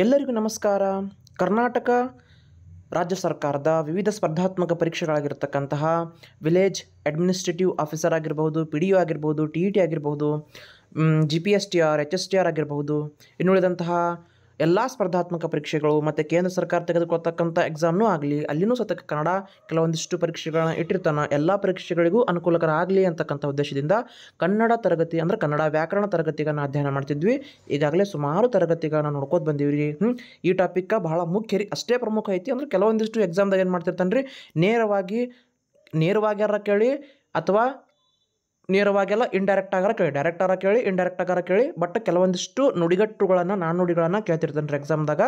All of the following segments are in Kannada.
ಎಲ್ಲರಿಗೂ ನಮಸ್ಕಾರ ಕರ್ನಾಟಕ ರಾಜ್ಯ ಸರ್ಕಾರದ ವಿವಿಧ ಸ್ಪರ್ಧಾತ್ಮಕ ಪರೀಕ್ಷೆಗಳಾಗಿರ್ತಕ್ಕಂತಹ ವಿಲೇಜ್ ಅಡ್ಮಿನಿಸ್ಟ್ರೇಟಿವ್ ಆಫೀಸರ್ ಆಗಿರ್ಬೋದು ಪಿ ಡಿ ಒ ಆಗಿರ್ಬೋದು ಟಿ ಇ ಟಿ ಆಗಿರ್ಬೋದು G P S T R H S T R ಆಗಿರಬಹುದು ಇನ್ನುಳಿದಂತಹ ಎಲ್ಲ ಸ್ಪರ್ಧಾತ್ಮಕ ಪರೀಕ್ಷೆಗಳು ಮತ್ತು ಕೇಂದ್ರ ಸರ್ಕಾರ ತೆಗೆದುಕೊಳ್ತಕ್ಕಂಥ ಎಕ್ಸಾಮ್ನೂ ಆಗಲಿ ಅಲ್ಲಿನೂ ಸತತ ಕನ್ನಡ ಕೆಲವೊಂದಿಷ್ಟು ಪರೀಕ್ಷೆಗಳನ್ನ ಇಟ್ಟಿರ್ತಾನೆ ಎಲ್ಲ ಪರೀಕ್ಷೆಗಳಿಗೂ ಅನುಕೂಲಕರ ಆಗಲಿ ಅಂತಕ್ಕಂಥ ಉದ್ದೇಶದಿಂದ ಕನ್ನಡ ತರಗತಿ ಅಂದರೆ ಕನ್ನಡ ವ್ಯಾಕರಣ ತರಗತಿಗಳನ್ನು ಅಧ್ಯಯನ ಮಾಡ್ತಿದ್ವಿ ಈಗಾಗಲೇ ಸುಮಾರು ತರಗತಿಗಳನ್ನ ನೋಡ್ಕೋದು ಬಂದಿವಿ ರೀ ಈ ಟಾಪಿಕ್ಕ ಬಹಳ ಮುಖ್ಯ ರೀ ಅಷ್ಟೇ ಪ್ರಮುಖ ಐತಿ ಅಂದ್ರೆ ಕೆಲವೊಂದಿಷ್ಟು ಎಕ್ಸಾಮ್ದಾಗ ಏನು ಮಾಡ್ತಿರ್ತಾನೆ ರೀ ನೇರವಾಗಿ ನೇರವಾಗಿ ಕೇಳಿ ಅಥವಾ ನೇರವಾಗೆಲ್ಲ ಇಂಡೈರೆಕ್ಟ್ ಆಗಾರ ಕೇಳಿ ಡೈರೆಕ್ಟ್ ಆಗಾರ ಕೇಳಿ ಇಂಡೈರೆಕ್ಟ್ ಆಗಾರ ಕೇಳಿ ಬಟ್ ಕೆಲವೊಂದಿಷ್ಟು ನುಡಿಗಟ್ಟುಗಳನ್ನು ನುಡಿಗಳನ್ನು ಕೇಳ್ತಿರ್ತಾನೆ ರೀ ಎಕ್ಸಾಮ್ದಾಗ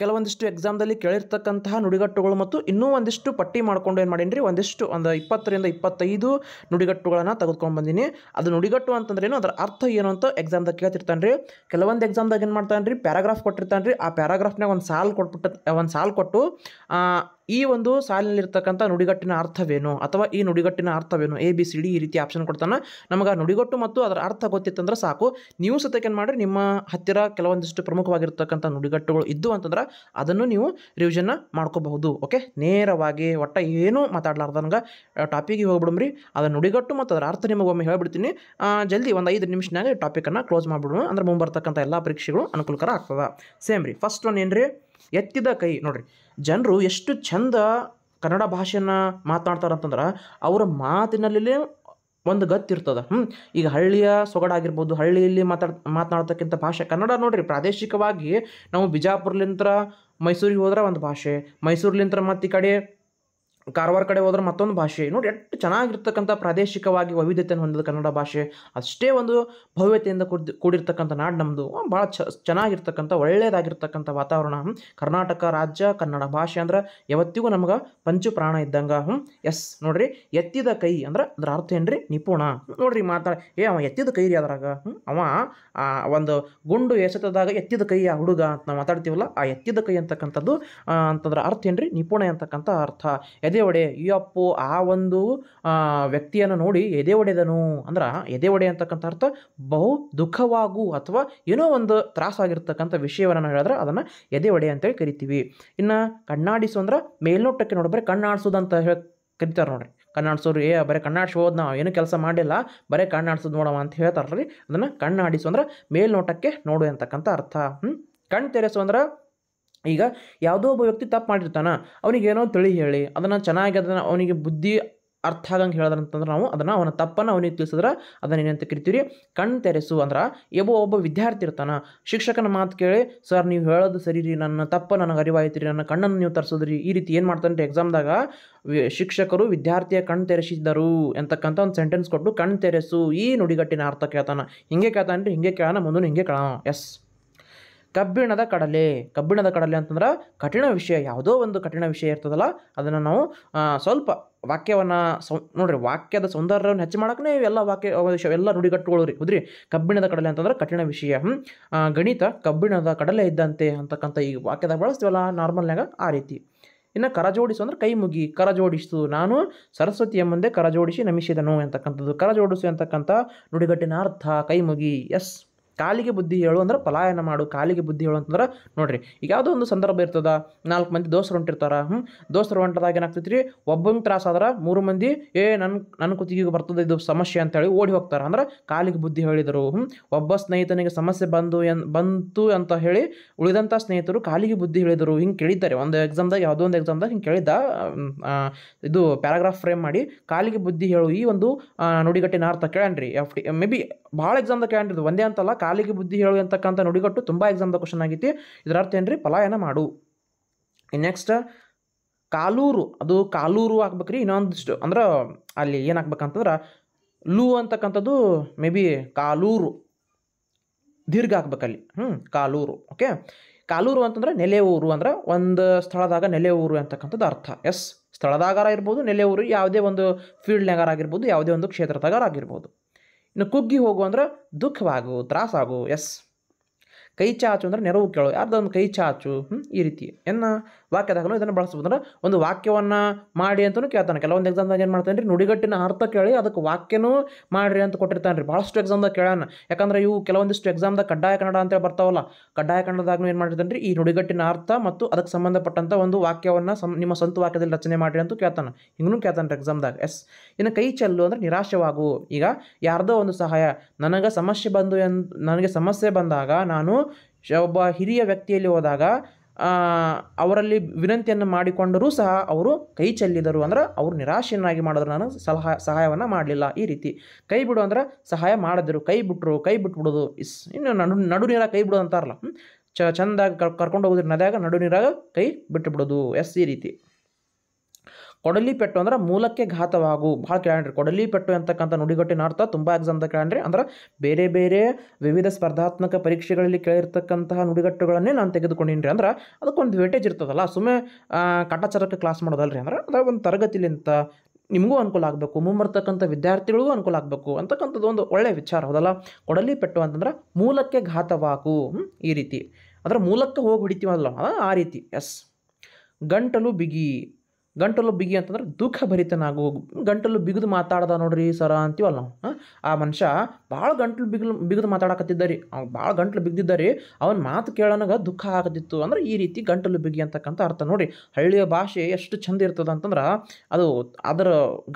ಕೆಲವೊಂದಿಷ್ಟು ಎಕ್ಸಾಮ್ದಲ್ಲಿ ಕೇಳಿರ್ತಕ್ಕಂತಹ ನುಡಿಗಟ್ಟುಗಳು ಮತ್ತು ಇನ್ನೂ ಒಂದಿಷ್ಟು ಪಟ್ಟಿ ಮಾಡ್ಕೊಂಡು ಏನು ಮಾಡೀನಿ ರೀ ಒಂದಿಷ್ಟು ಒಂದು ಇಪ್ಪತ್ತರಿಂದ ಇಪ್ಪತ್ತೈದು ನುಡಿಗಟ್ಟುಗಳನ್ನು ತೆಗೆದುಕೊಂಡು ಬಂದೀನಿ ಅದು ನುಡಿಗಟ್ಟು ಅಂತಂದ್ರೇನು ಅದರ ಅರ್ಥ ಏನು ಅಂತ ಎಕ್ಸಾಮ್ದಾಗ ಕೇಳ್ತಿರ್ತಾನೆ ರೀ ಕೆಲವೊಂದು ಎಕ್ಸಾಮ್ದಾಗ ಏನು ಮಾಡ್ತಾನೆ ರೀ ಪ್ಯಾರಾಗ್ರಾಫ್ ಕೊಟ್ಟಿರ್ತಾನೆ ರೀ ಆ ಪ್ಯಾರಾಗ್ರಾಫ್ನಾಗ ಒಂದು ಸಾಲು ಕೊಟ್ಬಿಟ್ಟು ಒಂದು ಸಾಲು ಕೊಟ್ಟು ಈ ಒಂದು ಸಾಲಿನಲ್ಲಿರ್ತಕ್ಕಂಥ ನುಡಿಗಟ್ಟಿನ ಅರ್ಥವೇನು ಅಥವಾ ಈ ನುಡಿಗಟ್ಟಿನ ಅರ್ಥವೇನು ಎ ಬಿ ಸಿ ಡಿ ಈ ರೀತಿ ಆಪ್ಷನ್ ಕೊಡ್ತಾನೆ ನಮಗೆ ನುಡಿಗಟ್ಟು ಮತ್ತು ಅದರ ಅರ್ಥ ಗೊತ್ತಿತ್ತಂದ್ರೆ ಸಾಕು ನೀವು ಏನು ಮಾಡಿರಿ ನಿಮ್ಮ ಹತ್ತಿರ ಕೆಲವೊಂದಿಷ್ಟು ಪ್ರಮುಖವಾಗಿರ್ತಕ್ಕಂಥ ನುಡಿಗಟ್ಟುಗಳು ಇದ್ದು ಅಂತಂದ್ರೆ ಅದನ್ನು ನೀವು ರಿವಿಷನ್ನ ಮಾಡ್ಕೋಬಹುದು ಓಕೆ ನೇರವಾಗಿ ಒಟ್ಟ ಏನೂ ಮಾತಾಡ್ಲಾರ್ದಂಗೆ ಟಾಪಿಕ್ಗೆ ಹೋಗ್ಬಿಡಮ್ರಿ ಅದರ ನುಡಿಗಟ್ಟು ಮತ್ತು ಅದರ ಅರ್ಥ ನಿಮಗೆ ಒಮ್ಮೆ ಹೇಳ್ಬಿಡ್ತೀನಿ ಜಲ್ದಿ ಒಂದು ಐದು ನಿಮಿಷನಾಗ ಟಾಪಿಕನ್ನು ಕ್ಲೋಸ್ ಮಾಡಿಬಿಡೋಣ ಅಂದ್ರೆ ಮುಂಬರ್ತಕ್ಕಂಥ ಎಲ್ಲ ಪರೀಕ್ಷೆಗಳು ಅನುಕೂಲಕರ ಆಗ್ತದೆ ಸೇಮ್ ರೀ ಫಸ್ಟ್ ಒನ್ ಏನು ರೀ ಎತ್ತಿದ ಕೈ ನೋಡಿರಿ ಜನರು ಎಷ್ಟು ಚಂದ ಕನ್ನಡ ಭಾಷೆನ ಅಂತಂದ್ರೆ ಅವರ ಮಾತಿನಲ್ಲಿ ಒಂದು ಗತ್ತಿರ್ತದೆ ಹ್ಞೂ ಈಗ ಹಳ್ಳಿಯ ಸೊಗಡಾಗಿರ್ಬೋದು ಹಳ್ಳಿಯಲ್ಲಿ ಮಾತಾಡ್ ಮಾತನಾಡ್ತಕ್ಕಂಥ ಭಾಷೆ ಕನ್ನಡ ನೋಡಿರಿ ಪ್ರಾದೇಶಿಕವಾಗಿ ನಾವು ಬಿಜಾಪುರ್ಲಿಂತ್ರ ಮೈಸೂರಿಗೆ ಹೋದ್ರೆ ಒಂದು ಭಾಷೆ ಮೈಸೂರ್ಲಿಂತ್ರ ಮತ್ತು ಈ ಕಡೆ ಕಾರವಾರ ಕಡೆ ಹೋದ್ರೆ ಮತ್ತೊಂದು ಭಾಷೆ ನೋಡಿ ಎಷ್ಟು ಚೆನ್ನಾಗಿರ್ತಕ್ಕಂಥ ಪ್ರಾದೇಶಿಕವಾಗಿ ವೈವಿಧ್ಯತೆಯನ್ನು ಹೊಂದಿದ ಕನ್ನಡ ಭಾಷೆ ಅಷ್ಟೇ ಒಂದು ಭವ್ಯತೆಯಿಂದ ಕೂಡ ಕೂಡಿರ್ತಕ್ಕಂಥ ನಾಡು ನಮ್ಮದು ಭಾಳ ಚ ಚೆನ್ನಾಗಿರ್ತಕ್ಕಂಥ ಒಳ್ಳೆಯದಾಗಿರ್ತಕ್ಕಂಥ ವಾತಾವರಣ ಕರ್ನಾಟಕ ರಾಜ್ಯ ಕನ್ನಡ ಭಾಷೆ ಅಂದ್ರೆ ಯಾವತ್ತಿಗೂ ನಮ್ಗೆ ಪಂಚು ಪ್ರಾಣ ಇದ್ದಂಗೆ ಹ್ಞೂ ಎಸ್ ನೋಡ್ರಿ ಎತ್ತಿದ ಕೈ ಅಂದ್ರೆ ಅದರ ಅರ್ಥ ಏನ್ರಿ ನಿಪುಣ ನೋಡ್ರಿ ಮಾತಾಡ ಏ ಅವ ಎತ್ತಿದ ಕೈ ರೀ ಅದ್ರಾಗ ಹ್ಞೂ ಅವ ಒಂದು ಗುಂಡು ಎಸೆತದಾಗ ಎತ್ತಿದ ಕೈ ಆ ಹುಡುಗ ಅಂತ ನಾವು ಮಾತಾಡ್ತೀವಲ್ಲ ಆ ಎತ್ತಿದ ಕೈ ಅಂತಕ್ಕಂಥದ್ದು ಅಂತಂದ್ರೆ ಅರ್ಥ ಏನ್ರಿ ನಿಪುಣ ಅಂತಕ್ಕಂಥ ಅರ್ಥ ಎದೆ ಒಡೆ ಅಪ್ಪು ಆ ಒಂದು ವ್ಯಕ್ತಿಯನ್ನು ನೋಡಿ ಎದೆ ಒಡೆದನು ಅಂದ್ರೆ ಎದೆ ಒಡೆ ಅಂತಕ್ಕಂಥ ಅರ್ಥ ಬಹು ದುಃಖವಾಗು ಅಥವಾ ಏನೋ ಒಂದು ತ್ರಾಸಾಗಿರ್ತಕ್ಕಂಥ ವಿಷಯವನ್ನು ನಾವು ಹೇಳಿದ್ರೆ ಅದನ್ನು ಎದೆ ಒಡೆ ಅಂತೇಳಿ ಕರಿತೀವಿ ಇನ್ನು ಕಣ್ಣಾಡಿಸು ಅಂದ್ರೆ ಮೇಲ್ನೋಟಕ್ಕೆ ನೋಡಿದ್ರೆ ಕಣ್ಣಾಡಿಸೋದು ಅಂತ ಹೇಳಿ ಕರಿತಾರೆ ನೋಡ್ರಿ ಕಣ್ಣಾಡಿಸೋರು ಏ ಬರೀ ಹೋದ್ ನಾವು ಏನು ಕೆಲಸ ಮಾಡಿಲ್ಲ ಬರೀ ಕಣ್ಣಾಡಿಸೋದು ನೋಡವ ಅಂತ ಹೇಳ್ತಾರಲ್ರಿ ಅದನ್ನು ಕಣ್ಣಾಡಿಸು ಅಂದ್ರೆ ಮೇಲ್ನೋಟಕ್ಕೆ ನೋಡು ಅಂತಕ್ಕಂಥ ಅರ್ಥ ಹ್ಞೂ ಕಣ್ ತೆರೆಸು ಅಂದ್ರೆ ಈಗ ಯಾವುದೋ ಒಬ್ಬ ವ್ಯಕ್ತಿ ತಪ್ಪು ಮಾಡಿರ್ತಾನೆ ಅವನಿಗೇನೋ ತಿಳಿ ಹೇಳಿ ಅದನ್ನು ಚೆನ್ನಾಗಿ ಅದನ್ನು ಅವನಿಗೆ ಬುದ್ಧಿ ಅರ್ಥ ಆಗಂಗೆ ಹೇಳಿದ್ರೆ ನಾವು ಅದನ್ನು ಅವನ ತಪ್ಪನ್ನು ಅವನಿಗೆ ತಿಳಿಸಿದ್ರೆ ಅದನ್ನು ಏನಂತ ಕರಿತೀವಿ ಕಣ್ ತೆರೆಸು ಅಂದ್ರೆ ಯಾವ ಒಬ್ಬ ವಿದ್ಯಾರ್ಥಿ ಇರ್ತಾನೆ ಶಿಕ್ಷಕನ ಮಾತು ಕೇಳಿ ಸರ್ ನೀವು ಹೇಳೋದು ಸರಿ ರೀ ನನ್ನ ತಪ್ಪು ನನಗೆ ಅರಿವಾಯ್ತು ರೀ ನನ್ನ ಕಣ್ಣನ್ನು ನೀವು ತರಿಸೋದ್ರಿ ಈ ರೀತಿ ಏನು ಮಾಡ್ತಾನೆ ರೀ ಎಕ್ಸಾಮ್ದಾಗ ಶಿಕ್ಷಕರು ವಿದ್ಯಾರ್ಥಿಯ ಕಣ್ ತೆರೆಸಿದ್ದರು ಅಂತಕ್ಕಂಥ ಒಂದು ಸೆಂಟೆನ್ಸ್ ಕೊಟ್ಟು ಕಣ್ ತೆರೆಸು ಈ ನುಡಿಗಟ್ಟಿನ ಅರ್ಥ ಕೇಳ್ತಾನೆ ಹಿಂಗೆ ಕೇಳ್ತಾನೆ ರೀ ಹಿಂಗೆ ಕೇಳೋಣ ಮುಂದೂ ಹಿಂಗೆ ಕೇಳೋಣ ಎಸ್ ಕಬ್ಬಿಣದ ಕಡಲೆ ಕಬ್ಬಿಣದ ಕಡಲೆ ಅಂತಂದ್ರೆ ಕಠಿಣ ವಿಷಯ ಯಾವುದೋ ಒಂದು ಕಠಿಣ ವಿಷಯ ಇರ್ತದಲ್ಲ ಅದನ್ನು ನಾವು ಸ್ವಲ್ಪ ವಾಕ್ಯವನ್ನು ಸೌ ನೋಡ್ರಿ ವಾಕ್ಯದ ಸೌಂದರ್ಯವನ್ನು ಹೆಚ್ಚು ಮಾಡೋಕ್ಕೆ ಎಲ್ಲ ವಾಕ್ಯ ಎಲ್ಲ ನುಡಿಗಟ್ಟುಗಳು ರೀ ಹೌದ್ರಿ ಕಬ್ಬಿಣದ ಕಡಲೆ ಅಂತಂದ್ರೆ ಕಠಿಣ ವಿಷಯ ಗಣಿತ ಕಬ್ಬಿಣದ ಕಡಲೆ ಇದ್ದಂತೆ ಅಂತಕ್ಕಂಥ ಈ ವಾಕ್ಯದಾಗ ಬಳಸ್ತೀವಲ್ಲ ನಾರ್ಮಲ್ನಾಗ ಆ ರೀತಿ ಇನ್ನು ಕರ ಜೋಡಿಸು ಅಂದ್ರೆ ಕೈ ಮುಗಿ ಕರ ಜೋಡಿಸು ನಾನು ಸರಸ್ವತಿಯ ಮುಂದೆ ಕರ ಜೋಡಿಸಿ ನಮಿಸಿದನು ಅಂತಕ್ಕಂಥದ್ದು ಕರ ಜೋಡಿಸು ಅಂತಕ್ಕಂಥ ನುಡಿಗಟ್ಟಿನ ಅರ್ಥ ಕೈ ಮುಗಿ ಎಸ್ ಕಾಲಿಗೆ ಬುದ್ಧಿ ಹೇಳು ಅಂದ್ರೆ ಪಲಾಯನ ಮಾಡು ಕಾಲಿಗೆ ಬುದ್ಧಿ ಹೇಳು ಅಂತಂದ್ರೆ ನೋಡಿರಿ ಈಗ ಯಾವುದೋ ಒಂದು ಸಂದರ್ಭ ಇರ್ತದ ನಾಲ್ಕು ಮಂದಿ ದೋಸ್ತರು ಹೊಂಟಿರ್ತಾರ ಹ್ಞೂ ದೋಸ್ತರು ಹೊಂಟದಾಗ ಏನಾಗ್ತೈತಿ ರೀ ಒಬ್ಬಂಗೆ ತ್ರಾಸಾದ್ರೆ ಮೂರು ಮಂದಿ ಏ ನನ್ನ ನನ್ನ ಕುತ್ತಿಗೆ ಬರ್ತದೆ ಇದು ಸಮಸ್ಯೆ ಅಂತೇಳಿ ಓಡಿ ಹೋಗ್ತಾರೆ ಅಂದ್ರೆ ಕಾಲಿಗೆ ಬುದ್ಧಿ ಹೇಳಿದರು ಹ್ಞೂ ಒಬ್ಬ ಸ್ನೇಹಿತನಿಗೆ ಸಮಸ್ಯೆ ಬಂದು ಎನ್ ಬಂತು ಅಂತ ಹೇಳಿ ಉಳಿದಂಥ ಸ್ನೇಹಿತರು ಕಾಲಿಗೆ ಬುದ್ಧಿ ಹೇಳಿದರು ಹಿಂಗೆ ಕೇಳಿದ್ದಾರೆ ಒಂದು ಎಕ್ಸಾಮ್ದಾಗ ಯಾವುದೋ ಒಂದು ಎಕ್ಸಾಮ್ದಾಗ ಹಿಂಗೆ ಕೇಳಿದ್ದ ಇದು ಪ್ಯಾರಾಗ್ರಾಫ್ ಫ್ರೇಮ್ ಮಾಡಿ ಕಾಲಿಗೆ ಬುದ್ಧಿ ಹೇಳು ಈ ಒಂದು ನುಡಿಗಟ್ಟಿನ ಅರ್ಥ ಕೇಳಣ್ರಿ ಎಫ್ ಡಿ ಮೇ ಬಿ ಭಾಳ ಎಕ್ಸಾಮ್ದಾಗ ಕೇಳಣ್ರಿ ಒಂದೇ ಅಂತಲ್ಲ ಕಾಲಿಗೆ ಬುದ್ಧಿ ಹೇಳು ಅಂತಕ್ಕಂಥ ನುಡಿಗಟ್ಟು ತುಂಬ ಎಕ್ಸಾಮ್ದ ಕ್ವಶನ್ ಆಗೈತಿ ಇದರ ಅರ್ಥ ಏನು ಪಲಾಯನ ಮಾಡು ನೆಕ್ಸ್ಟ್ ಕಾಲೂರು ಅದು ಕಾಲೂರು ಹಾಕ್ಬೇಕ್ರಿ ಇನ್ನೊಂದಿಷ್ಟು ಅಂದ್ರೆ ಅಲ್ಲಿ ಏನು ಹಾಕ್ಬೇಕಂತಂದ್ರೆ ಲೂ ಅಂತಕ್ಕಂಥದ್ದು ಮೇ ಬಿ ಕಾಲೂರು ದೀರ್ಘ ಹಾಕ್ಬೇಕಲ್ಲಿ ಹ್ಞೂ ಕಾಲೂರು ಓಕೆ ಕಾಲೂರು ಅಂತಂದ್ರೆ ನೆಲೆ ಊರು ಅಂದ್ರೆ ಒಂದು ಸ್ಥಳದಾಗ ನೆಲೆ ಊರು ಅಂತಕ್ಕಂಥದ್ದು ಅರ್ಥ ಎಸ್ ಸ್ಥಳದಾಗಾರ ಇರ್ಬೋದು ನೆಲೆ ಊರು ಯಾವುದೇ ಒಂದು ಫೀಲ್ಡ್ನಾಗಾರ ಆಗಿರ್ಬೋದು ಯಾವುದೇ ಒಂದು ಕ್ಷೇತ್ರದಾಗಾರ ಆಗಿರ್ಬೋದು ಇನ್ನು ಕುಗ್ಗಿ ಹೋಗು ಅಂದ್ರೆ ದುಃಖವಾಗು ತ್ರಾಸಾಗು ಎಸ್ ಕೈ ಚಾಚು ಅಂದ್ರೆ ನೆರವು ಕೇಳು ಯಾರ್ದೊಂದು ಕೈ ಚಾಚು ಈ ರೀತಿ ಎನ್ನ ವಾಕ್ಯದಾಗಲೂ ಇದನ್ನು ಅಂದ್ರೆ ಒಂದು ವಾಕ್ಯವನ್ನು ಮಾಡಿ ಅಂತಲೂ ಕೇಳ್ತಾನೆ ಕೆಲವೊಂದು ಎಕ್ಸಾಮ್ದಾಗ ಏನು ಮಾಡ್ತಾನೆ ರೀ ನುಡಿಗಟ್ಟಿನ ಅರ್ಥ ಕೇಳಿ ಅದಕ್ಕೆ ವಾಕ್ಯನೂ ಮಾಡಿರಿ ಅಂತ ಕೊಟ್ಟಿರ್ತಾನೆ ರೀ ಭಾಳಷ್ಟು ಎಕ್ಸಾಮ್ದಾಗ ಕೇಳೋಣ ಯಾಕಂದ್ರೆ ಇವು ಕೆಲವೊಂದಿಷ್ಟು ಎಕ್ಸಾಮ್ದಾಗ ಕಡ್ಡಾಯ ಕನ್ನಡ ಅಂತೇಳಿ ಬರ್ತಾವಲ್ಲ ಕಡ್ಡಾಯ ಕನ್ನಡದಾಗೂ ಏನು ಮಾಡಿರ್ತಾನೆ ರೀ ಈ ನುಡಿಗಟ್ಟಿನ ಅರ್ಥ ಮತ್ತು ಅದಕ್ಕೆ ಸಂಬಂಧಪಟ್ಟಂಥ ಒಂದು ವಾಕ್ಯವನ್ನು ಸಂ ನಿಮ್ಮ ಸ್ವಂತ ವಾಕ್ಯದಲ್ಲಿ ರಚನೆ ಮಾಡಿರಿ ಅಂತ ಕೇಳ್ತಾನೆ ಹಿಂಗೂ ಕೇಳ್ತಾನೆ ರೀ ಎಕ್ಸಾಮ್ದಾಗ ಎಸ್ ಇನ್ನು ಕೈ ಚೆಲ್ಲು ಅಂದರೆ ನಿರಾಶೆವಾಗು ಈಗ ಯಾರ್ದೋ ಒಂದು ಸಹಾಯ ನನಗೆ ಸಮಸ್ಯೆ ಬಂದು ಎನ್ ನನಗೆ ಸಮಸ್ಯೆ ಬಂದಾಗ ನಾನು ಒಬ್ಬ ಹಿರಿಯ ವ್ಯಕ್ತಿಯಲ್ಲಿ ಹೋದಾಗ ಅವರಲ್ಲಿ ವಿನಂತಿಯನ್ನು ಮಾಡಿಕೊಂಡರೂ ಸಹ ಅವರು ಕೈ ಚೆಲ್ಲಿದರು ಅಂದ್ರೆ ಅವರು ನಿರಾಶೆಯನ್ನಾಗಿ ಮಾಡಿದ್ರು ನಾನು ಸಲಹಾ ಸಹಾಯವನ್ನು ಮಾಡಲಿಲ್ಲ ಈ ರೀತಿ ಕೈ ಬಿಡು ಅಂದ್ರೆ ಸಹಾಯ ಮಾಡಿದ್ರು ಕೈ ಬಿಟ್ಟರು ಕೈ ಬಿಟ್ಬಿಡೋದು ಇಸ್ ಇನ್ನು ನಡು ನಡು ನೀರಾಗ ಕೈ ಬಿಡೋದು ಅಂತಾರಲ್ಲ ಚ ಚಂದಾಗಿ ಕರ್ಕೊಂಡು ಹೋಗೋದ್ರೆ ನದಿಯಾಗ ನಡು ನೀರಾಗ ಕೈ ಬಿಟ್ಟು ಬಿಡೋದು ಎಸ್ ಈ ರೀತಿ ಕೊಡಲಿ ಪೆಟ್ಟು ಅಂದ್ರೆ ಮೂಲಕ್ಕೆ ಘಾತವಾಗು ಭಾಳ ಕೇಳ್ರಿ ಕೊಡಲಿ ಪೆಟ್ಟು ಅಂತಕ್ಕಂಥ ನುಡಿಗಟ್ಟಿನ ಅರ್ಥ ತುಂಬ ಎಕ್ಸಾಮ್ ಕೇಳಿ ಅಂದ್ರೆ ಬೇರೆ ಬೇರೆ ವಿವಿಧ ಸ್ಪರ್ಧಾತ್ಮಕ ಪರೀಕ್ಷೆಗಳಲ್ಲಿ ಕೇಳಿರ್ತಕ್ಕಂತಹ ನುಡಿಗಟ್ಟುಗಳನ್ನೇ ನಾನು ತೆಗೆದುಕೊಂಡಿನ್ರಿ ಅಂದ್ರೆ ಅದಕ್ಕೊಂದು ವೇಟೇಜ್ ಇರ್ತದಲ್ಲ ಸುಮ್ಮನೆ ಕಟಾಚಾರಕ್ಕೆ ಕ್ಲಾಸ್ ಮಾಡೋದಲ್ರಿ ಅಂದ್ರೆ ಅದರ ಒಂದು ತರಗತಿಲಿಂತ ನಿಮಗೂ ಅನುಕೂಲ ಆಗಬೇಕು ಮುಂಬರ್ತಕ್ಕಂಥ ವಿದ್ಯಾರ್ಥಿಗಳಿಗೂ ಅನುಕೂಲ ಆಗಬೇಕು ಅಂತಕ್ಕಂಥದ್ದು ಒಂದು ಒಳ್ಳೆಯ ವಿಚಾರ ಹೌದಲ್ಲ ಕೊಡಲಿ ಪೆಟ್ಟು ಅಂತಂದ್ರೆ ಮೂಲಕ್ಕೆ ಘಾತವಾಕು ಈ ರೀತಿ ಅದರ ಮೂಲಕ್ಕೆ ಹೋಗಿ ಹಿಡಿತೀವಲ್ಲ ಆ ರೀತಿ ಎಸ್ ಗಂಟಲು ಬಿಗಿ ಗಂಟಲು ಬಿಗಿ ಅಂತಂದ್ರೆ ದುಃಖ ಭರಿತನಾಗು ಗಂಟಲು ಬಿಗಿದು ಮಾತಾಡ್ದ ನೋಡ್ರಿ ಸರ ಅಂತೀವಲ್ಲ ನಾವು ಆ ಮನುಷ್ಯ ಭಾಳ ಗಂಟಲು ಬಿಗಿಲು ಬಿಗಿದು ಮಾತಾಡಕತ್ತಿದ್ದ ರೀ ಅವ್ನು ಭಾಳ ಗಂಟ್ಲು ಬಿಗ್ದಿದ್ದ ರೀ ಅವ್ನ ಮಾತು ಕೇಳೋನಾಗ ದುಃಖ ಆಗದಿತ್ತು ಅಂದ್ರೆ ಈ ರೀತಿ ಗಂಟಲು ಬಿಗಿ ಅಂತಕ್ಕಂಥ ಅರ್ಥ ನೋಡಿ ಹಳ್ಳಿಯ ಭಾಷೆ ಎಷ್ಟು ಚಂದ ಇರ್ತದೆ ಅಂತಂದ್ರೆ ಅದು ಅದರ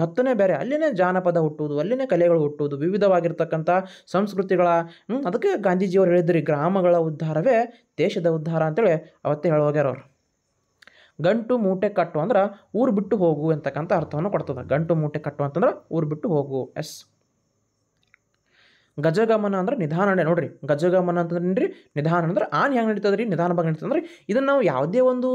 ಗತ್ತನೇ ಬೇರೆ ಅಲ್ಲಿನೇ ಜಾನಪದ ಹುಟ್ಟುವುದು ಅಲ್ಲಿನೇ ಕಲೆಗಳು ಹುಟ್ಟುವುದು ವಿವಿಧವಾಗಿರ್ತಕ್ಕಂಥ ಸಂಸ್ಕೃತಿಗಳ ಅದಕ್ಕೆ ಗಾಂಧೀಜಿಯವರು ಹೇಳಿದ್ರಿ ಗ್ರಾಮಗಳ ಉದ್ಧಾರವೇ ದೇಶದ ಉದ್ಧಾರ ಅಂತೇಳಿ ಅವತ್ತೇ ಹೇಳೋಗ್ಯಾರವ್ರು ಗಂಟು ಮೂಟೆ ಕಟ್ಟು ಅಂದ್ರೆ ಊರು ಬಿಟ್ಟು ಹೋಗು ಅಂತಕ್ಕಂಥ ಅರ್ಥವನ್ನು ಕೊಡ್ತದೆ ಗಂಟು ಮೂಟೆ ಕಟ್ಟು ಅಂತಂದ್ರೆ ಊರು ಬಿಟ್ಟು ಹೋಗು ಎಸ್ ಗಜಗಮನ ಅಂದ್ರೆ ನಿಧಾನ ನೋಡ್ರಿ ಗಜಗಮನ ಅಂತಂದ್ರೆ ನಿಧಾನ ಅಂದ್ರೆ ಆನ್ ಹೆಂಗೆ ನಡೀತದ್ರಿ ನಿಧಾನವಾಗಿ ನಡೀತದೆ ಅಂದ್ರೆ ಇದನ್ನು ನಾವು ಯಾವುದೇ ಒಂದು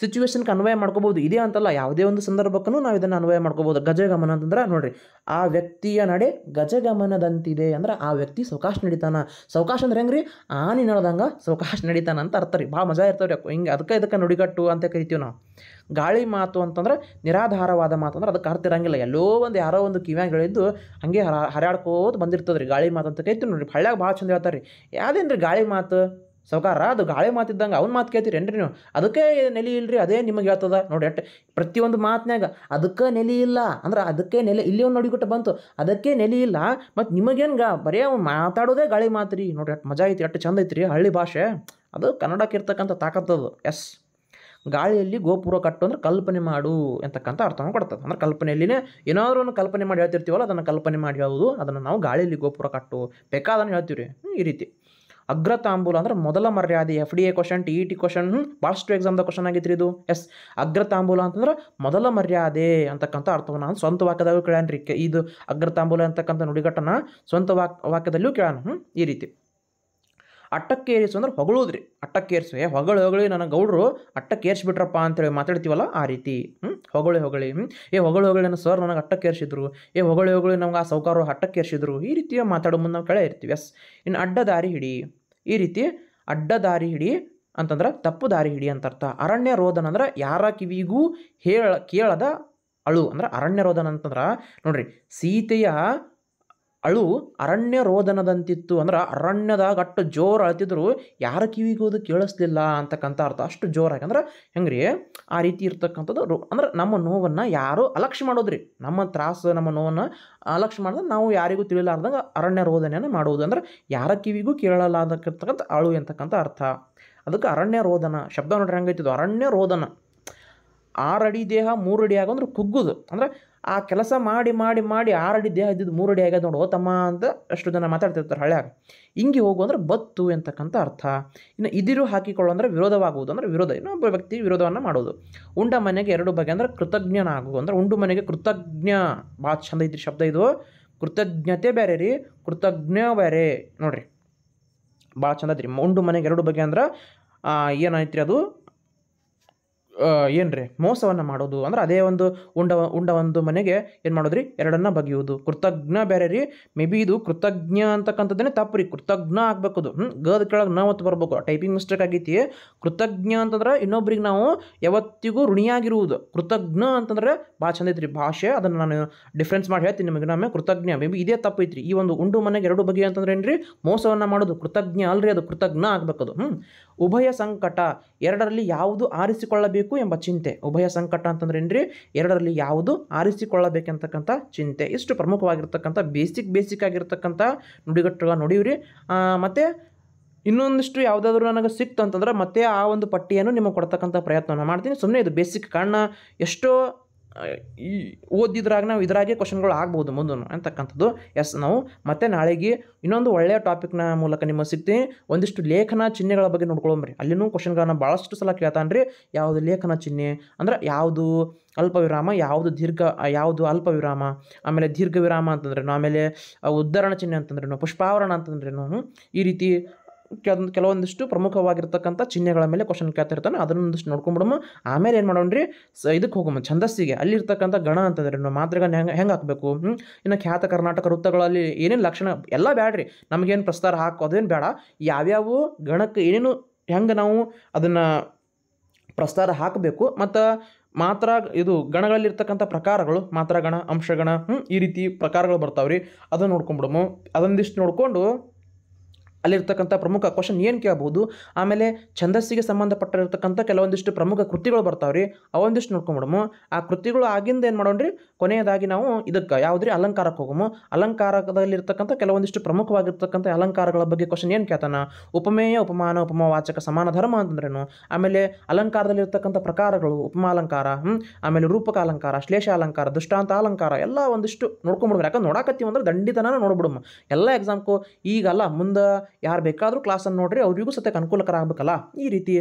ಸಿಚುವೇಶನ್ಗೆ ಅನ್ವಯ ಮಾಡ್ಕೋಬೋದು ಇದೇ ಅಂತಲ್ಲ ಯಾವುದೇ ಒಂದು ಸಂದರ್ಭಕ್ಕೂ ನಾವು ಇದನ್ನು ಅನ್ವಯ ಮಾಡ್ಕೋಬೋದು ಗಜಗಮನ ಅಂತಂದ್ರೆ ನೋಡಿರಿ ಆ ವ್ಯಕ್ತಿಯ ನಡೆ ಗಜಗಮನದಂತಿದೆ ಅಂದ್ರೆ ಆ ವ್ಯಕ್ತಿ ಸಾವಕಾಶ ನಡೀತಾನ ಸಾವಕಾಶ ಅಂದ್ರೆ ಹೆಂಗೆ ರೀ ಆನಿ ನಡೆದಂಗ ಸಾವಕಾಶ ನಡೀತಾನ ಅಂತ ಅರ್ಥ ರೀ ಭಾಳ ಮಜಾ ಇರ್ತಾವೆ ರೀ ಹಿಂಗೆ ಅದಕ್ಕೆ ಇದಕ್ಕೆ ನುಡಿಗಟ್ಟು ಅಂತ ಕರಿತೀವಿ ನಾವು ಗಾಳಿ ಮಾತು ಅಂತಂದ್ರೆ ನಿರಾಧಾರವಾದ ಮಾತು ಅಂದ್ರೆ ಅದಕ್ಕೆ ಅರ್ಥ ಇರಂಗಿಲ್ಲ ಎಲ್ಲೋ ಒಂದು ಯಾರೋ ಒಂದು ಕಿವ್ಯಾಗ ಹೇಳಿದ್ದು ಹರ ಹರಾಡ್ಕೋತ ಬಂದಿರ್ತದೆ ರೀ ಗಾಳಿ ಮಾತು ಅಂತ ಕರಿತೀವಿ ನೋಡಿರಿ ಹಳ್ಳ್ಯಾಗ ಭಾಳ ಚಂದ ಹೇಳ್ತಾರೆ ರೀ ಯಾವುದೇನು ರೀ ಗಾಳಿ ಮಾತು ಸೌಕಾರ ಅದು ಗಾಳಿ ಮಾತಿದ್ದಂಗೆ ಅವ್ನ ಮಾತು ಏನ್ರಿ ನೀವು ಅದಕ್ಕೆ ನೆಲೆ ಇಲ್ರಿ ಅದೇ ನಿಮಗೆ ಹೇಳ್ತದ ನೋಡಿ ಎಟ್ ಪ್ರತಿಯೊಂದು ಮಾತಿನಾಗ ಅದಕ್ಕೆ ನೆಲೆ ಇಲ್ಲ ಅಂದ್ರೆ ಅದಕ್ಕೆ ನೆಲೆ ಇಲ್ಲಿ ಒಂದು ನೋಡಿಕೊಟ್ಟು ಬಂತು ಅದಕ್ಕೆ ನೆಲೆ ಇಲ್ಲ ಮತ್ತು ನಿಮಗೇನು ಗಾ ಬರೀ ಅವ್ನು ಮಾತಾಡೋದೇ ಗಾಳಿ ಮಾತ್ರಿ ನೋಡಿ ಅಟ್ ಎಷ್ಟು ಮಜಾ ಐತಿ ಎಷ್ಟು ಚಂದ ಐತ್ರಿ ಹಳ್ಳಿ ಭಾಷೆ ಅದು ಕನ್ನಡಕ್ಕೆ ಇರ್ತಕ್ಕಂಥ ತಾಕತ್ತದು ಎಸ್ ಗಾಳಿಯಲ್ಲಿ ಗೋಪುರ ಕಟ್ಟು ಅಂದ್ರೆ ಕಲ್ಪನೆ ಮಾಡು ಅಂತಕ್ಕಂಥ ಅರ್ಥವನ್ನು ಕೊಡ್ತದೆ ಅಂದ್ರೆ ಕಲ್ಪನೆಯಲ್ಲಿನೇ ಏನಾದರೂ ಒಂದು ಕಲ್ಪನೆ ಮಾಡಿ ಹೇಳ್ತಿರ್ತೀವಲ್ಲ ಅದನ್ನು ಕಲ್ಪನೆ ಮಾಡಿ ಹೇಳುವುದು ಅದನ್ನು ನಾವು ಗಾಳಿಯಲ್ಲಿ ಗೋಪುರ ಕಟ್ಟು ಬೇಕಾದನ್ನು ಹೇಳ್ತೀವಿ ರೀ ಈ ರೀತಿ ಅಗ್ರ ತಾಂಬೂಲ ಅಂದ್ರೆ ಮೊದಲ ಮರ್ಯಾದೆ F D A question T E T question ಭಾಳಷ್ಟು ಎಕ್ಸಾಮ್ದ ಕ್ವಶನ್ ಆಗಿತ್ತು ಇದು ಎಸ್ ಅಗ್ರ ತಾಂಬೂಲ ಅಂತಂದ್ರೆ ಮೊದಲ ಮರ್ಯಾದೆ ಅಂತಕ್ಕಂಥ ಅರ್ಥವನ್ನು ನಾನು ಸ್ವಂತ ವಾಕ್ಯದಾಗೂ ಕೇಳಾನ್ರಿ ಇದು ಅಗ್ರ ತಾಂಬೂಲ ಅಂತಕ್ಕಂಥ ನುಡಿಗಟ್ಟನ ಸ್ವಂತ ವಾಕ್ ವಾಕ್ಯದಲ್ಲೂ ಕೇಳೋಣ ಈ ರೀತಿ ಅಟ್ಟಕ್ಕೇರಿಸು ಅಂದ್ರೆ ಹೊಗಳೋದ್ರಿ ಅಟ್ಟಕ್ಕೇರಿಸು ಏ ಹೊಗಳು ಹೊಗಳಿ ನನ್ನ ಗೌಡರು ಅಟ್ಟಕ್ಕೇರಿಸ್ಬಿಟ್ರಪ್ಪ ಅಂತೇಳಿ ಮಾತಾಡ್ತೀವಲ್ಲ ಆ ರೀತಿ ಹ್ಞೂ ಹೊಗಳಿ ಹೊಗಳಿ ಏ ಹೊಗಳ ಹೊಗಳಿ ನನ್ನ ಸರ್ ನನಗೆ ಏರ್ಸಿದ್ರು ಏ ಹೊಗಳಿ ಹೊಗಳಿ ನಮ್ಗೆ ಆ ಅಟ್ಟಕ್ಕೆ ಏರ್ಸಿದ್ರು ಈ ರೀತಿಯ ಮಾತಾಡೋ ಮುಂದೆ ನಾವು ಕೇಳೇ ಇರ್ತೀವಿ ಎಸ್ ಇನ್ನು ಅಡ್ಡ ದಾರಿ ಹಿಡಿ ಈ ರೀತಿ ಅಡ್ಡ ದಾರಿ ಹಿಡಿ ಅಂತಂದ್ರೆ ತಪ್ಪು ದಾರಿ ಹಿಡಿ ಅಂತ ಅರ್ಥ ಅರಣ್ಯ ರೋದನ ಅಂದ್ರೆ ಯಾರ ಕಿವಿಗೂ ಹೇಳ ಕೇಳದ ಅಳು ಅಂದ್ರೆ ಅರಣ್ಯ ರೋದನ ಅಂತಂದ್ರೆ ನೋಡ್ರಿ ಸೀತೆಯ ಅಳು ಅರಣ್ಯ ರೋದನದಂತಿತ್ತು ಅಂದ್ರೆ ಅರಣ್ಯದಾಗ ಅಷ್ಟು ಜೋರು ಅಳ್ತಿದ್ರು ಯಾರ ಕಿವಿಗೂ ಅದು ಕೇಳಿಸ್ಲಿಲ್ಲ ಅಂತಕ್ಕಂಥ ಅರ್ಥ ಅಷ್ಟು ಜೋರಾಗಿ ಅಂದ್ರೆ ಹೆಂಗ್ರಿ ಆ ರೀತಿ ಇರ್ತಕ್ಕಂಥದ್ದು ರೋ ಅಂದ್ರೆ ನಮ್ಮ ನೋವನ್ನು ಯಾರು ಅಲಕ್ಷ್ಯ ಮಾಡೋದ್ರಿ ನಮ್ಮ ತ್ರಾಸು ನಮ್ಮ ನೋವನ್ನು ಅಲಕ್ಷ್ಯ ಮಾಡಿದ್ರೆ ನಾವು ಯಾರಿಗೂ ತಿಳಿಲಾರ್ದಂಗ ಅರಣ್ಯ ರೋದನೆಯನ್ನು ಮಾಡುವುದು ಅಂದ್ರೆ ಯಾರ ಕಿವಿಗೂ ಕೇಳಲ್ಲ ಅಳು ಎಂತಕ್ಕಂಥ ಅರ್ಥ ಅದಕ್ಕೆ ಅರಣ್ಯ ರೋದನ ಶಬ್ದ ನೋಡ್ರಿ ಹೆಂಗೈತಿದ್ದು ಅರಣ್ಯ ರೋದನ ಆರಡಿ ದೇಹ ಮೂರಡಿ ಅಂದ್ರೆ ಕುಗ್ಗುದು ಅಂದ್ರೆ ಆ ಕೆಲಸ ಮಾಡಿ ಮಾಡಿ ಮಾಡಿ ಆರಡಿ ದೇಹ ಇದ್ದಿದ್ದು ಮೂರಡಿ ಆಗ್ಯದ ನೋಡು ತಮ್ಮ ಅಂತ ಅಷ್ಟು ಜನ ಮಾತಾಡ್ತಿರ್ತಾರೆ ಹಳ್ಳ್ಯಾಗ ಹಿಂಗೆ ಹೋಗು ಅಂದ್ರೆ ಬತ್ತು ಎಂತಕ್ಕಂಥ ಅರ್ಥ ಇನ್ನು ಇದಿರು ಹಾಕಿಕೊಳ್ಳೋ ಅಂದರೆ ವಿರೋಧವಾಗುವುದು ಅಂದರೆ ವಿರೋಧ ಇನ್ನೊಬ್ಬ ವ್ಯಕ್ತಿ ವಿರೋಧವನ್ನು ಮಾಡೋದು ಉಂಡ ಮನೆಗೆ ಎರಡು ಬಗೆ ಅಂದರೆ ಕೃತಜ್ಞನಾಗು ಅಂದರೆ ಉಂಡು ಮನೆಗೆ ಕೃತಜ್ಞ ಭಾಳ ಚಂದ ಇದ್ರಿ ಶಬ್ದ ಇದು ಕೃತಜ್ಞತೆ ಬೇರೆ ರೀ ಕೃತಜ್ಞ ಬೇರೆ ನೋಡಿರಿ ಭಾಳ ಚಂದ ಐತ್ರಿ ಉಂಡು ಮನೆಗೆ ಎರಡು ಬಗೆ ಅಂದ್ರೆ ರೀ ಅದು ಏನು ರೀ ಮೋಸವನ್ನು ಮಾಡೋದು ಅಂದ್ರೆ ಅದೇ ಒಂದು ಉಂಡ ಉಂಡ ಒಂದು ಮನೆಗೆ ಏನು ಮಾಡೋದ್ರಿ ಎರಡನ್ನ ಬಗೆಯುವುದು ಕೃತಜ್ಞ ಬೇರೆ ರೀ ಮೇ ಬಿ ಇದು ಕೃತಜ್ಞ ಅಂತಕ್ಕಂಥದ್ದೇ ತಪ್ಪು ರೀ ಕೃತಜ್ಞ ಆಗ್ಬೇಕು ಹ್ಞೂ ಗದ ಕೆಳಗೆ ನಾವು ಹೊತ್ತು ಬರ್ಬೇಕು ಟೈಪಿಂಗ್ ಮಿಸ್ಟೇಕ್ ಆಗೈತಿ ಕೃತಜ್ಞ ಅಂತಂದ್ರೆ ಇನ್ನೊಬ್ರಿಗೆ ನಾವು ಯಾವತ್ತಿಗೂ ಋಣಿಯಾಗಿರುವುದು ಕೃತಜ್ಞ ಅಂತಂದ್ರೆ ಭಾಳ ಚಂದ ಭಾಷೆ ಅದನ್ನು ನಾನು ಡಿಫ್ರೆನ್ಸ್ ಮಾಡಿ ಹೇಳ್ತೀನಿ ನಿಮಗೆ ನಮ್ಮ ಕೃತಜ್ಞ ಮೇ ಬಿ ಇದೇ ರೀ ಈ ಒಂದು ಉಂಡು ಮನೆಗೆ ಎರಡು ಬಗೆ ಅಂತಂದ್ರೆ ಏನು ರೀ ಮೋಸವನ್ನು ಮಾಡೋದು ಕೃತಜ್ಞ ಅಲ್ರಿ ಅದು ಕೃತಜ್ಞ ಆಗ್ಬೇಕು ಹ್ಞೂ ಉಭಯ ಸಂಕಟ ಎರಡರಲ್ಲಿ ಯಾವುದು ಆರಿಸಿಕೊಳ್ಳಬೇಕು ಮಾಡಬೇಕು ಎಂಬ ಚಿಂತೆ ಉಭಯ ಸಂಕಟ ಅಂತಂದ್ರೆ ಏನ್ರಿ ಎರಡರಲ್ಲಿ ಯಾವುದು ಆರಿಸಿಕೊಳ್ಳಬೇಕಂತಕ್ಕಂಥ ಚಿಂತೆ ಇಷ್ಟು ಪ್ರಮುಖವಾಗಿರ್ತಕ್ಕಂಥ ಬೇಸಿಕ್ ಬೇಸಿಕ್ ಆಗಿರ್ತಕ್ಕಂಥ ನುಡಿಗಟ್ಟುಗಳ ನುಡಿವ್ರಿ ಮತ್ತೆ ಇನ್ನೊಂದಿಷ್ಟು ಯಾವುದಾದ್ರೂ ನನಗೆ ಸಿಕ್ತು ಅಂತಂದ್ರೆ ಮತ್ತೆ ಆ ಒಂದು ಪಟ್ಟಿಯನ್ನು ನಿಮಗೆ ಕೊಡ್ತಕ್ಕಂಥ ಪ್ರಯತ್ನವನ್ನು ಮಾಡ್ತೀನಿ ಸುಮ್ಮನೆ ಇದು ಬೇಸಿಕ್ ಕಾರಣ ಎಷ್ಟೋ ಈ ಓದಿದ್ರಾಗ ನಾವು ಇದ್ರಾಗೆ ಕ್ವಶನ್ಗಳು ಆಗ್ಬೋದು ಮುಂದೂ ಅಂತಕ್ಕಂಥದ್ದು ಎಸ್ ನಾವು ಮತ್ತೆ ನಾಳೆಗೆ ಇನ್ನೊಂದು ಒಳ್ಳೆಯ ಟಾಪಿಕ್ನ ಮೂಲಕ ನಿಮ್ಮ ಸಿಗ್ತೀನಿ ಒಂದಿಷ್ಟು ಲೇಖನ ಚಿಹ್ನೆಗಳ ಬಗ್ಗೆ ನೋಡ್ಕೊಳ್ಳೋಮ್ರಿ ಅಲ್ಲಿನೂ ಕ್ವಶನ್ಗಳನ್ನು ಭಾಳಷ್ಟು ಸಲ ಕೇಳ್ತಾನೆ ರೀ ಯಾವುದು ಲೇಖನ ಚಿಹ್ನೆ ಅಂದ್ರೆ ಯಾವುದು ಅಲ್ಪ ವಿರಾಮ ಯಾವುದು ದೀರ್ಘ ಯಾವುದು ಅಲ್ಪ ವಿರಾಮ ಆಮೇಲೆ ದೀರ್ಘ ವಿರಾಮ ಅಂತಂದ್ರೇನು ಆಮೇಲೆ ಉದ್ಧರಣ ಚಿಹ್ನೆ ಅಂತಂದ್ರೇನು ಪುಷ್ಪಾವರಣ ಅಂತಂದ್ರೇನು ಈ ರೀತಿ ಕೆಲವೊಂದಿಷ್ಟು ಪ್ರಮುಖವಾಗಿರ್ತಕ್ಕಂಥ ಚಿಹ್ನೆಗಳ ಮೇಲೆ ಕ್ವಶನ್ ಕೇಳ್ತಿರ್ತಾನೆ ಅದನ್ನೊಂದಿಷ್ಟು ನೋಡ್ಕೊಂಬಿಡಮ್ಮ ಆಮೇಲೆ ಏನು ಮಾಡೋಣ್ರಿ ಸ ಇದಕ್ಕೆ ಹೋಗಮ್ಮ ಛಂದಸ್ಸಿಗೆ ಅಲ್ಲಿರ್ತಕ್ಕಂಥ ಗಣ ಅಂತಂದ್ರೆ ನಾವು ಮಾತ್ರೆಗಳನ್ನ ಹೆಂಗೆ ಹೆಂಗೆ ಹಾಕಬೇಕು ಇನ್ನು ಖ್ಯಾತ ಕರ್ನಾಟಕ ವೃತ್ತಗಳಲ್ಲಿ ಏನೇನು ಲಕ್ಷಣ ಎಲ್ಲ ಬ್ಯಾಡ್ರಿ ನಮಗೇನು ಪ್ರಸ್ತಾರ ಹಾಕು ಅದೇನು ಬೇಡ ಯಾವ್ಯಾವ ಗಣಕ್ಕೆ ಏನೇನು ಹೆಂಗೆ ನಾವು ಅದನ್ನು ಪ್ರಸ್ತಾರ ಹಾಕಬೇಕು ಮತ್ತು ಮಾತ್ರ ಇದು ಗಣಗಳಲ್ಲಿರ್ತಕ್ಕಂಥ ಪ್ರಕಾರಗಳು ಮಾತ್ರ ಗಣ ಅಂಶಗಣ ಈ ರೀತಿ ಪ್ರಕಾರಗಳು ಬರ್ತಾವ್ರಿ ಅದನ್ನು ನೋಡ್ಕೊಂಬಿಡಮು ಅದೊಂದಿಷ್ಟು ನೋಡಿಕೊಂಡು ಅಲ್ಲಿರ್ತಕ್ಕಂಥ ಪ್ರಮುಖ ಕ್ವಶನ್ ಏನು ಕೇಳಬಹುದು ಆಮೇಲೆ ಛಂದಸ್ಸಿಗೆ ಸಂಬಂಧಪಟ್ಟಿರತಕ್ಕಂಥ ಕೆಲವೊಂದಿಷ್ಟು ಪ್ರಮುಖ ಕೃತಿಗಳು ಬರ್ತಾವೆ ರೀ ಅವೊಂದಿಷ್ಟು ನೋಡ್ಕೊಂಬಿಡಮು ಆ ಕೃತಿಗಳು ಆಗಿಂದ ಏನು ಮಾಡೋಣ್ರಿ ಕೊನೆಯದಾಗಿ ನಾವು ಇದಕ್ಕೆ ಯಾವುದ್ರಿ ಅಲಂಕಾರಕ್ಕೆ ಹೋಗಮು ಅಲಂಕಾರದಲ್ಲಿರ್ತಕ್ಕಂಥ ಕೆಲವೊಂದಿಷ್ಟು ಪ್ರಮುಖವಾಗಿರ್ತಕ್ಕಂಥ ಅಲಂಕಾರಗಳ ಬಗ್ಗೆ ಕ್ವಶನ್ ಏನು ಕೇಳ್ತಾನ ಉಪಮೇಯ ಉಪಮಾನ ಉಪಮವಾಚಕ ಸಮಾನ ಧರ್ಮ ಅಂತಂದ್ರೇನು ಆಮೇಲೆ ಅಲಂಕಾರದಲ್ಲಿರ್ತಕ್ಕಂಥ ಪ್ರಕಾರಗಳು ಉಪಮಾಲಂಕಾರ ಹ್ಞೂ ಆಮೇಲೆ ರೂಪಕ ಅಲಂಕಾರ ಶ್ಲೇಷ ಅಲಂಕಾರ ದುಷ್ಟಾಂತ ಅಲಂಕಾರ ಎಲ್ಲ ಒಂದಿಷ್ಟು ನೋಡ್ಕೊಂಬಿಡ್ಬೇಕು ಯಾಕಂದ್ರೆ ನೋಡಾಕತ್ತೀವಿ ಅಂದ್ರೆ ದಂಡಿತನ ನೋಡ್ಬಿಡಮ್ಮ ಎಲ್ಲ ಎಕ್ಸಾಮ್ಕು ಈಗಲ್ಲ ಮುಂದೆ ಯಾರು ಬೇಕಾದರೂ ಕ್ಲಾಸನ್ನು ನೋಡ್ರಿ ಅವರಿಗೂ ಸತ್ಯಕ್ಕೆ ಅನುಕೂಲಕರ ಆಗಬೇಕಲ್ಲ ಈ ರೀತಿ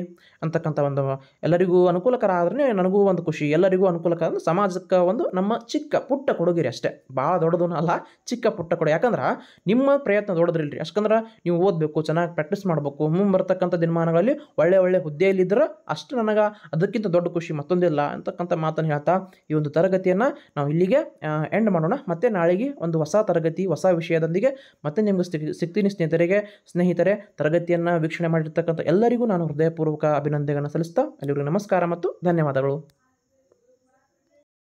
ಅಂತಕ್ಕಂಥ ಒಂದು ಎಲ್ಲರಿಗೂ ಅನುಕೂಲಕರ ಆದ್ರೆ ನನಗೂ ಒಂದು ಖುಷಿ ಎಲ್ಲರಿಗೂ ಅನುಕೂಲಕರ ಅಂದರೆ ಸಮಾಜಕ್ಕೆ ಒಂದು ನಮ್ಮ ಚಿಕ್ಕ ಪುಟ್ಟ ಕೊಡುಗಿರಿ ಅಷ್ಟೇ ಭಾಳ ದೊಡ್ಡದು ಅಲ್ಲ ಚಿಕ್ಕ ಪುಟ್ಟ ಕೊಡುಗೆ ಯಾಕಂದ್ರೆ ನಿಮ್ಮ ಪ್ರಯತ್ನ ದೊಡ್ಡದ್ರಿಲ್ರಿ ಯಾಕಂದ್ರೆ ನೀವು ಓದಬೇಕು ಚೆನ್ನಾಗಿ ಪ್ರಾಕ್ಟೀಸ್ ಮಾಡಬೇಕು ಮುಂದೆ ಬರ್ತಕ್ಕಂಥ ದಿನಮಾನಗಳಲ್ಲಿ ಒಳ್ಳೆ ಒಳ್ಳೆ ಹುದ್ದೆಯಲ್ಲಿದ್ದರೆ ಅಷ್ಟು ನನಗೆ ಅದಕ್ಕಿಂತ ದೊಡ್ಡ ಖುಷಿ ಮತ್ತೊಂದಿಲ್ಲ ಅಂತಕ್ಕಂಥ ಮಾತನ್ನು ಹೇಳ್ತಾ ಈ ಒಂದು ತರಗತಿಯನ್ನು ನಾವು ಇಲ್ಲಿಗೆ ಎಂಡ್ ಮಾಡೋಣ ಮತ್ತೆ ನಾಳೆಗೆ ಒಂದು ಹೊಸ ತರಗತಿ ಹೊಸ ವಿಷಯದೊಂದಿಗೆ ಮತ್ತೆ ನಿಮಗೆ ಸಿಗ್ತೀನಿ ಸ್ನೇಹಿತರಿಗೆ ಸ್ನೇಹಿತರೆ ತರಗತಿಯನ್ನು ವೀಕ್ಷಣೆ ಮಾಡಿರ್ತಕ್ಕಂಥ ಎಲ್ಲರಿಗೂ ನಾನು ಹೃದಯಪೂರ್ವಕ ಅಭಿನಂದನೆಗಳನ್ನು ಸಲ್ಲಿಸ್ತಾ ಎಲ್ಲರಿಗೂ ನಮಸ್ಕಾರ ಮತ್ತು ಧನ್ಯವಾದಗಳು